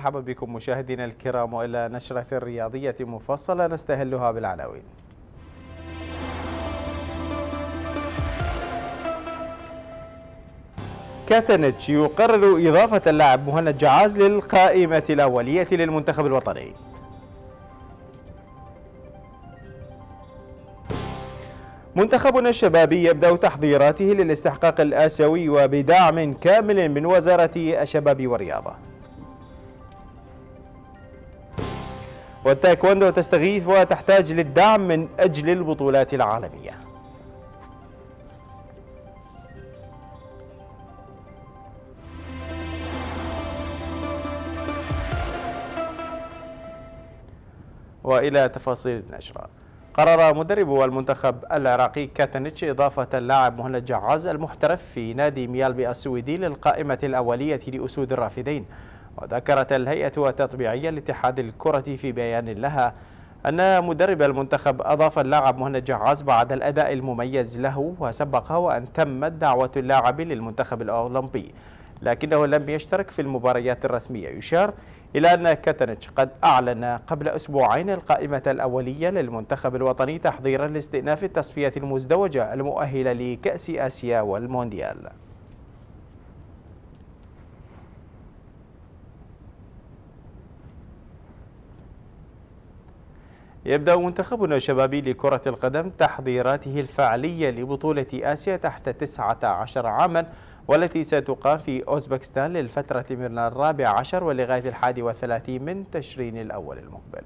مرحبا بكم مشاهدينا الكرام والى نشره رياضيه مفصله نستهلها بالعناوين. كاتنتش يقرر اضافه اللاعب مهند جعاز للقائمه الاوليه للمنتخب الوطني. منتخبنا الشبابي يبدأ تحضيراته للاستحقاق الآسيوي وبدعم كامل من وزارة الشباب والرياضة والتايكوندو تستغيث وتحتاج للدعم من أجل البطولات العالمية وإلى تفاصيل النشرة قرر مدرب المنتخب العراقي كاتنيتش إضافة اللاعب مهند جعاز المحترف في نادي ميالبي السويدي للقائمة الأولية لأسود الرافدين وذكرت الهيئة التطبيعية لاتحاد الكرة في بيان لها أن مدرب المنتخب أضاف اللاعب مهند جعاز بعد الأداء المميز له وسبق وأن تمت دعوة اللاعب للمنتخب الأولمبي لكنه لم يشترك في المباريات الرسمية يشار إلى أن كتنج قد أعلن قبل أسبوعين القائمة الأولية للمنتخب الوطني تحضيرا لاستئناف التصفية المزدوجة المؤهلة لكأس آسيا والمونديال يبدأ منتخبنا الشبابي لكرة القدم تحضيراته الفعلية لبطولة آسيا تحت 19 عاما والتي ستقام في أوزبكستان للفترة من الرابع عشر ولغاية الحادي والثلاثين من تشرين الأول المقبل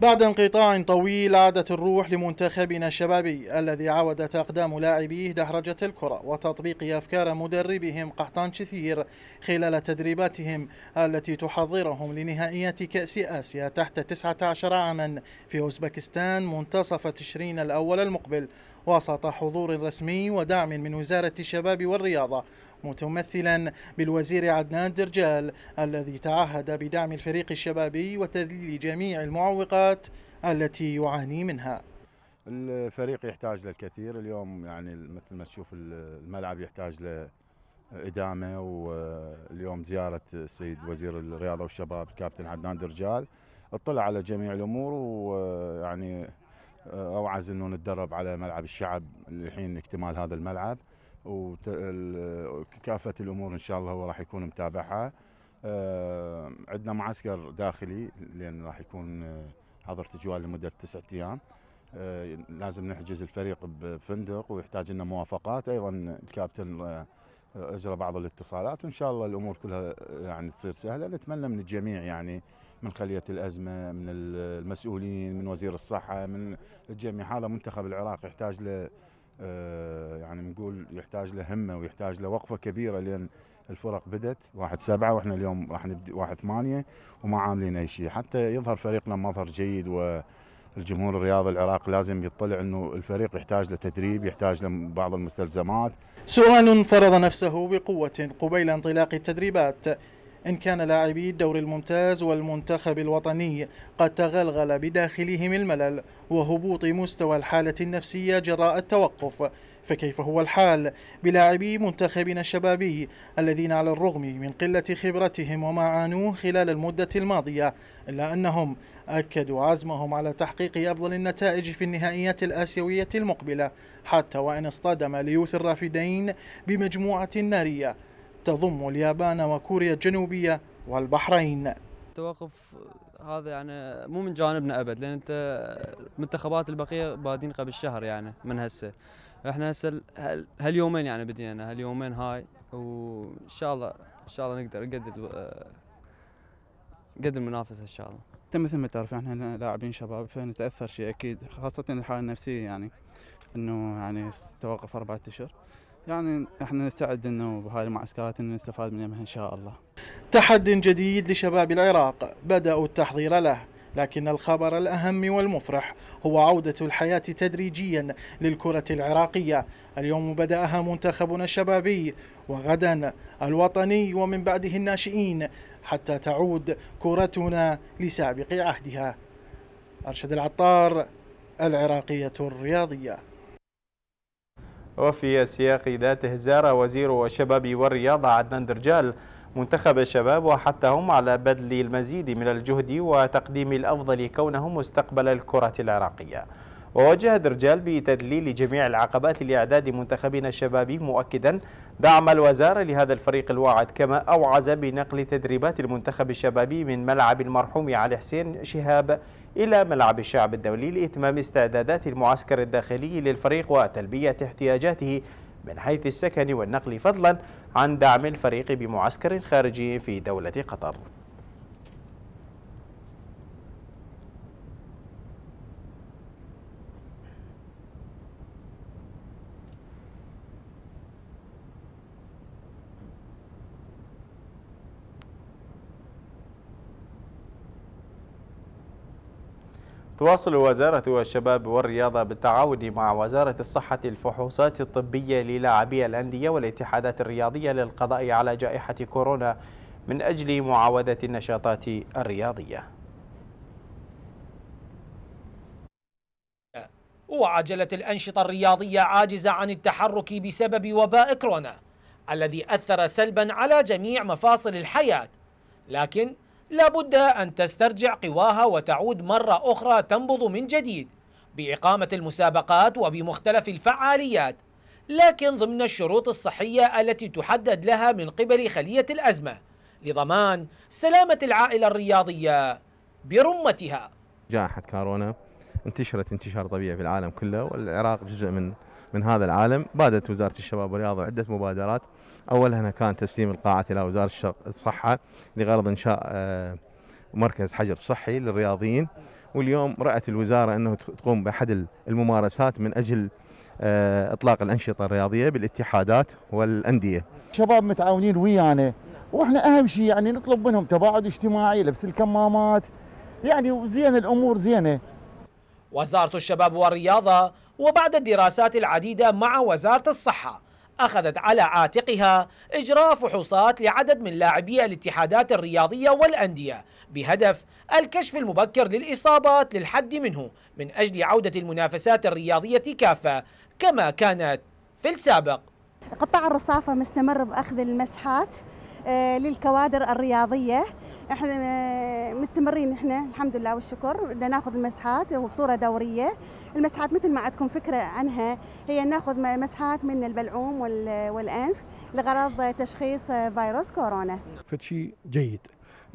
بعد انقطاع طويل عادت الروح لمنتخبنا الشبابي الذي عودت أقدام لاعبيه دهرجة الكرة وتطبيق أفكار مدربهم قحطان شثير خلال تدريباتهم التي تحضرهم لنهائيات كأس آسيا تحت 19 عاما في أوزبكستان منتصف تشرين الأول المقبل وسط حضور رسمي ودعم من وزارة الشباب والرياضة متمثلا بالوزير عدنان درجال الذي تعهد بدعم الفريق الشبابي وتذليل جميع المعوقات التي يعاني منها الفريق يحتاج للكثير اليوم يعني مثل ما تشوف الملعب يحتاج لإدامة واليوم زيارة السيد وزير الرياضة والشباب الكابتن عدنان درجال اطلع على جميع الأمور ويعني أوعز أنه نتدرب على ملعب الشعب الحين اكتمال هذا الملعب وكافه الامور ان شاء الله هو راح يكون متابعها آه، عندنا معسكر داخلي لان راح يكون آه، حظر تجوال لمده تسعة ايام آه، لازم نحجز الفريق بفندق ويحتاج لنا موافقات ايضا الكابتن اجرى بعض الاتصالات وان شاء الله الامور كلها يعني تصير سهله نتمنى من الجميع يعني من خليه الازمه من المسؤولين من وزير الصحه من الجميع هذا منتخب العراق يحتاج له آه، يعني نقول يحتاج له همه ويحتاج له وقفه كبيره لان الفرق بدت واحد سبعه واحنا اليوم راح نبدي واحد ثمانيه وما عاملين اي شيء حتى يظهر فريقنا مظهر جيد و الجمهور الرياضي العراقي لازم يطلع انه الفريق يحتاج لتدريب يحتاج لبعض المستلزمات سؤال فرض نفسه بقوه قبيل انطلاق التدريبات إن كان لاعبي الدور الممتاز والمنتخب الوطني قد تغلغل بداخلهم الملل وهبوط مستوى الحالة النفسية جراء التوقف فكيف هو الحال بلاعبي منتخبنا الشبابي الذين على الرغم من قلة خبرتهم وما عانوه خلال المدة الماضية إلا أنهم أكدوا عزمهم على تحقيق أفضل النتائج في النهائيات الآسيوية المقبلة حتى وإن اصطدم ليوث الرافدين بمجموعة نارية تضم اليابان وكوريا الجنوبية والبحرين التوقف هذا يعني مو من جانبنا ابد لان انت المنتخبات البقيه بادين قبل شهر يعني من هسه احنا هسه هاليومين يعني بدينا هاليومين هاي وان شاء الله ان شاء الله نقدر قد آه، قد المنافسه ان شاء الله مثل ما تعرف احنا لاعبين شباب فنتاثر شيء اكيد خاصه الحاله النفسيه يعني انه يعني توقف اربعة اشهر يعني احنا نستعد انه بهاي المعسكرات انه نستفاد منها ان شاء الله. تحد جديد لشباب العراق بداوا التحضير له، لكن الخبر الاهم والمفرح هو عوده الحياه تدريجيا للكره العراقيه، اليوم بداها منتخبنا الشبابي وغدا الوطني ومن بعده الناشئين حتى تعود كرتنا لسابق عهدها. ارشد العطار العراقيه الرياضيه وفي سياق ذاته زار وزير الشباب والرياضة عدنان درجال منتخب الشباب وحثهم على بذل المزيد من الجهد وتقديم الأفضل كونهم مستقبل الكرة العراقية ووجه درجال بتذليل جميع العقبات لإعداد منتخبنا الشبابي مؤكدا دعم الوزارة لهذا الفريق الواعد كما أوعز بنقل تدريبات المنتخب الشبابي من ملعب المرحوم علي حسين شهاب إلى ملعب الشعب الدولي لإتمام استعدادات المعسكر الداخلي للفريق وتلبية احتياجاته من حيث السكن والنقل فضلا عن دعم الفريق بمعسكر خارجي في دولة قطر تواصل وزارة الشباب والرياضة بالتعاون مع وزارة الصحة الفحوصات الطبية للاعبي الأندية والاتحادات الرياضية للقضاء على جائحة كورونا من أجل معاودة النشاطات الرياضية وعجلة الأنشطة الرياضية عاجزة عن التحرك بسبب وباء كورونا الذي أثر سلبا على جميع مفاصل الحياة لكن لابد أن تسترجع قواها وتعود مرة أخرى تنبض من جديد بإقامة المسابقات وبمختلف الفعاليات لكن ضمن الشروط الصحية التي تحدد لها من قبل خلية الأزمة لضمان سلامة العائلة الرياضية برمتها جائحة كورونا انتشرت انتشار طبيعي في العالم كله والعراق جزء من من هذا العالم بادت وزارة الشباب والرياضة عدة مبادرات أولها كان تسليم القاعة إلى وزارة الصحة لغرض إنشاء آه، مركز حجر صحي للرياضيين واليوم رأت الوزارة أنه تقوم بأحد الممارسات من أجل آه، إطلاق الأنشطة الرياضية بالاتحادات والأندية شباب متعاونين ويانا واحنا اهم شيء يعني نطلب منهم تباعد اجتماعي لبس الكمامات يعني زين الامور زينه وزاره الشباب والرياضه وبعد الدراسات العديدة مع وزارة الصحة أخذت على عاتقها إجراء فحوصات لعدد من لاعبي الاتحادات الرياضية والأندية بهدف الكشف المبكر للإصابات للحد منه من أجل عودة المنافسات الرياضية كافة كما كانت في السابق قطاع الرصافة مستمر بأخذ المسحات آه، للكوادر الرياضية احنا آه، مستمرين احنا الحمد لله والشكر بدنا ناخذ المسحات وبصوره دوريه المسحات مثل ما عندكم فكرة عنها هي ناخذ مسحات من البلعوم والأنف لغرض تشخيص فيروس كورونا فتشي جيد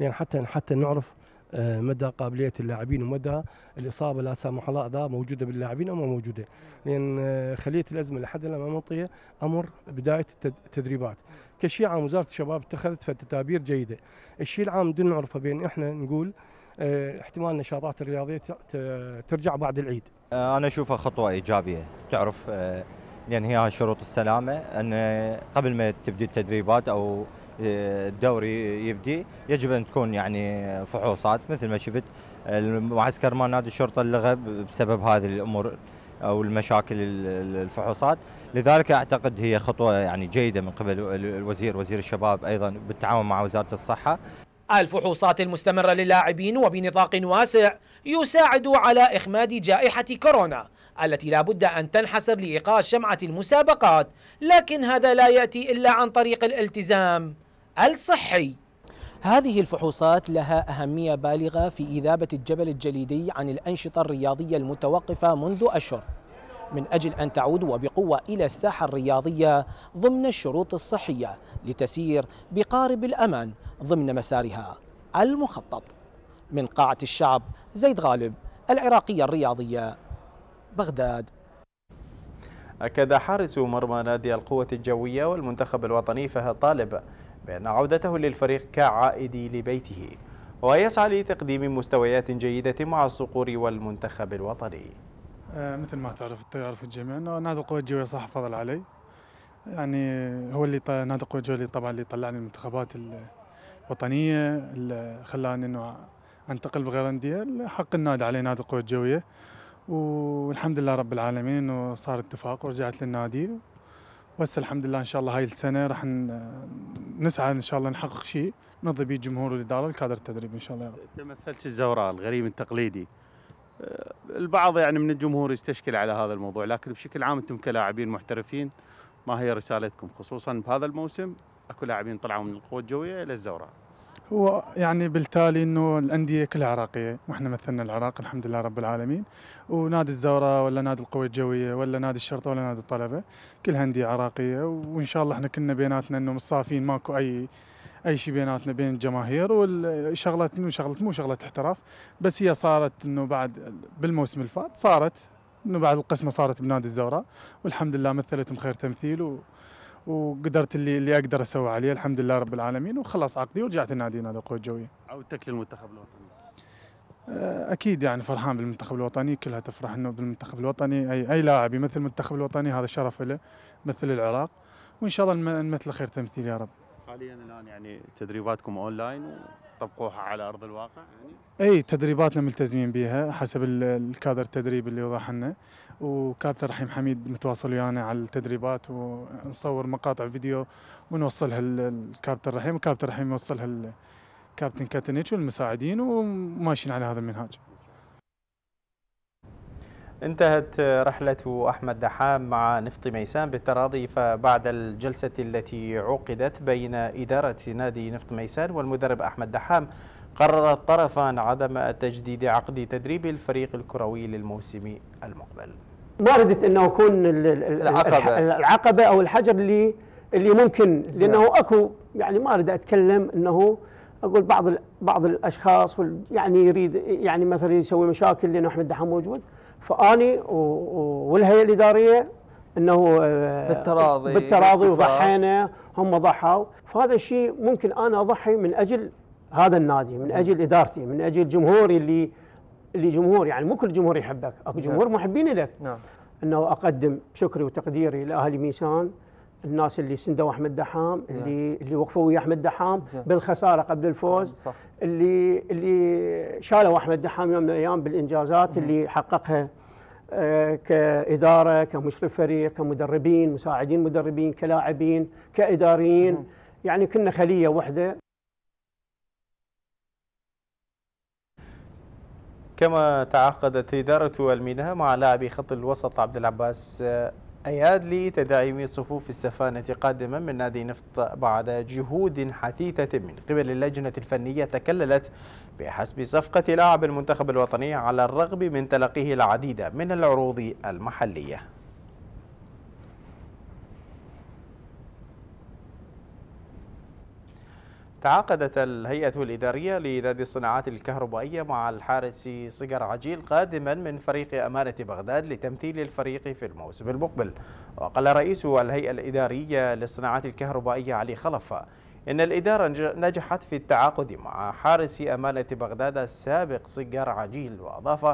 لأن يعني حتى حتى نعرف آه، مدى قابليه اللاعبين ومدى الاصابه لا سمح الله اذا موجوده باللاعبين او ما موجوده لان آه، خليه الازمه لحد الان ما منطيه امر بدايه التدريبات كشيء عام وزاره الشباب اتخذت تدابير جيده الشيء العام دون نعرفه بين احنا نقول آه، احتمال النشاطات الرياضيه ترجع بعد العيد آه، انا اشوفها خطوه ايجابيه تعرف لان آه، يعني هي شروط السلامه ان قبل ما تبدي التدريبات او آه، الدوري يبدي يجب ان تكون يعني فحوصات مثل ما شفت المعسكر مال نادي الشرطه اللغه بسبب هذه الامور او المشاكل الفحوصات لذلك اعتقد هي خطوه يعني جيده من قبل الوزير وزير الشباب ايضا بالتعاون مع وزاره الصحه الفحوصات المستمرة للاعبين وبنطاق واسع يساعد على إخماد جائحة كورونا التي لا بد أن تنحسر لإيقاظ شمعة المسابقات لكن هذا لا يأتي إلا عن طريق الالتزام الصحي هذه الفحوصات لها أهمية بالغة في إذابة الجبل الجليدي عن الأنشطة الرياضية المتوقفة منذ أشهر من أجل أن تعود وبقوة إلى الساحة الرياضية ضمن الشروط الصحية لتسير بقارب الأمان ضمن مسارها المخطط من قاعة الشعب زيد غالب العراقية الرياضية بغداد أكد حارس مرمى نادي القوة الجوية والمنتخب الوطني فهد طالب بأن عودته للفريق كعائد لبيته ويسعى لتقديم مستويات جيدة مع الصقور والمنتخب الوطني آه، مثل ما تعرف التيار في الجميع انه نادي القوى الجويه صح فضل علي يعني هو اللي نادي القوى الجويه طبعا اللي طلعني المنتخبات الوطنيه اللي خلاني انه انتقل بغير انديه حق النادي علي نادي القوى الجويه والحمد لله رب العالمين انه صار اتفاق ورجعت للنادي وهسه الحمد لله ان شاء الله هاي السنه راح نسعى ان شاء الله نحقق شيء نرضي به الجمهور والاداره والكادر التدريبي ان شاء الله يا رب. تمثلت الزوراء الغريم التقليدي البعض يعني من الجمهور يستشكل على هذا الموضوع لكن بشكل عام انتم كلاعبين محترفين ما هي رسالتكم خصوصا بهذا الموسم اكو لاعبين طلعوا من القوه الجويه الى الزوراء هو يعني بالتالي انه الانديه كلها عراقيه واحنا مثلنا العراق الحمد لله رب العالمين ونادي الزوراء ولا نادي القوه الجويه ولا نادي الشرطه ولا نادي الطلبه كلها انديه عراقيه وان شاء الله احنا كنا بيناتنا انه مصافين ماكو اي اي شيء بيناتنا بين الجماهير والشغله مو شغله مو شغله احتراف بس هي صارت انه بعد بالموسم الفات صارت انه بعد القسمه صارت بنادي الزوراء والحمد لله مثلتهم خير تمثيل و وقدرت اللي اللي اقدر اسوي عليه الحمد لله رب العالمين وخلص عقدي ورجعت النادي نادي القوه الجويه. عودتك للمنتخب الوطني؟ آه، اكيد يعني فرحان بالمنتخب الوطني كلها تفرح انه بالمنتخب الوطني اي اي لاعب يمثل المنتخب الوطني هذا شرف له مثل العراق وان شاء الله نمثل خير تمثيل يا رب. حاليا الان يعني تدريباتكم اونلاين وطبقوها على ارض الواقع يعني؟ اي تدريباتنا ملتزمين بها حسب الكادر التدريبي اللي وضح لنا وكابتن رحيم حميد متواصل ويانا على التدريبات ونصور مقاطع فيديو ونوصلها للكابتن رحيم وكابتن رحيم يوصلها كابتن كاتنيتش والمساعدين وماشيين على هذا المنهاج. انتهت رحلة أحمد دحام مع نفط ميسان بالتراضي فبعد الجلسة التي عقدت بين إدارة نادي نفط ميسان والمدرب أحمد دحام قرر الطرفان عدم تجديد عقد تدريب الفريق الكروي للموسم المقبل واردة أنه يكون العقبة. العقبة أو الحجر اللي اللي ممكن لأنه أكو يعني ما أريد أتكلم أنه اقول بعض بعض الاشخاص يعني يريد يعني مثلا يسوي مشاكل لانه احمد دحام موجود فاني والهيئه الاداريه انه آه، بالتراضي بالتراضي وضحينا هم ضحوا فهذا الشيء ممكن انا اضحي من اجل هذا النادي من اجل ادارتي من اجل جمهوري اللي اللي جمهور يعني مو كل جمهور يحبك اكو نعم. جمهور محبين لك نعم انه اقدم شكري وتقديري لاهل ميسان الناس اللي سندوا احمد دحام اللي اللي وقفوا ويا احمد دحام بالخساره قبل الفوز اللي اللي شالوا احمد دحام يوم من الايام بالانجازات مم. اللي حققها آه، كاداره كمشرف فريق كمدربين مساعدين مدربين كلاعبين كاداريين مم. يعني كنا خليه واحده كما تعاقدت إدارة الميناء مع لاعبي خط الوسط عبد العباس آه، أياد لتدعيم صفوف السفانة قادما من نادي نفط بعد جهود حثيثة من قبل اللجنة الفنية تكللت بحسب صفقة لاعب المنتخب الوطني على الرغم من تلقيه العديد من العروض المحلية تعاقدت الهيئة الإدارية لنادي الصناعات الكهربائية مع الحارس صقر عجيل قادما من فريق أمانة بغداد لتمثيل الفريق في الموسم المقبل وقال رئيس الهيئة الإدارية للصناعات الكهربائية علي خلف إن الإدارة نجحت في التعاقد مع حارس أمانة بغداد السابق صقر عجيل وأضاف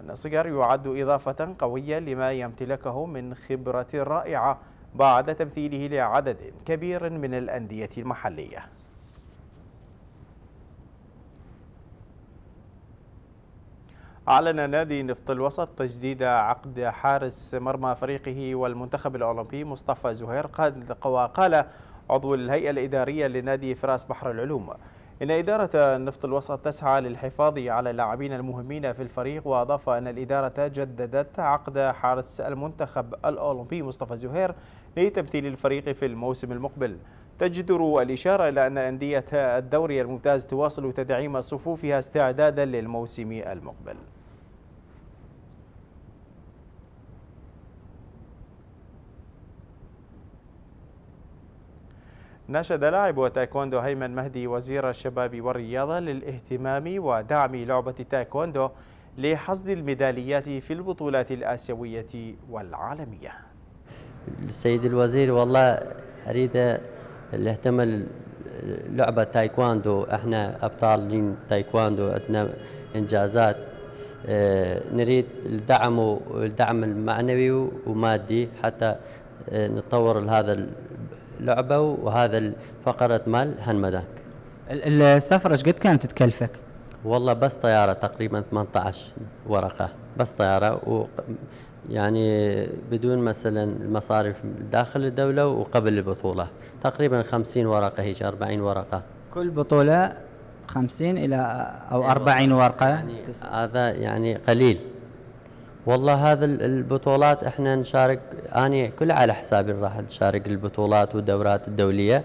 أن صقر يعد إضافة قوية لما يمتلكه من خبرة رائعة بعد تمثيله لعدد كبير من الأندية المحلية أعلن نادي نفط الوسط تجديد عقد حارس مرمى فريقه والمنتخب الأولمبي مصطفى زهير وقال عضو الهيئة الإدارية لنادي فراس بحر العلوم إن إدارة نفط الوسط تسعى للحفاظ على اللاعبين المهمين في الفريق وأضاف أن الإدارة جددت عقد حارس المنتخب الأولمبي مصطفى زهير لتمثيل الفريق في الموسم المقبل تجدر الإشارة إلى أن أندية الدوري الممتاز تواصل تدعيم صفوفها استعدادا للموسم المقبل ناشد لاعب تايكوندو هيمن مهدي وزير الشباب والرياضة للاهتمام ودعم لعبة تايكوندو لحصد الميداليات في البطولات الآسيوية والعالمية السيد الوزير والله أريد الاهتمام لعبة تايكوندو احنا أبطال تايكوندو عندنا إنجازات آه، نريد الدعم والدعم المعنوي ومادي حتى آه، نطور نتطور لهذا لعبه وهذا فقره مال هنمداك السفره ايش قد كانت تكلفك؟ والله بس طياره تقريبا 18 ورقه بس طياره و يعني بدون مثلا المصاريف داخل الدوله وقبل البطوله تقريبا 50 ورقه هيك 40 ورقه كل بطوله 50 الى او 40 أيوة. ورقه يعني هذا يعني قليل والله هذا البطولات احنا نشارك اني كل على حسابي راح نشارك البطولات والدورات الدوليه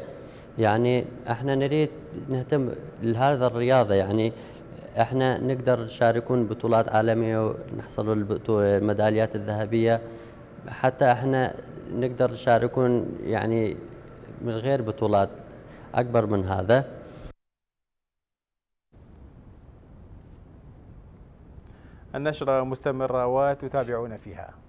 يعني احنا نريد نهتم لهذا الرياضه يعني احنا نقدر نشاركون بطولات عالميه ونحصل الميداليات الذهبيه حتى احنا نقدر نشاركون يعني من غير بطولات اكبر من هذا النشرة مستمرة وتتابعونا فيها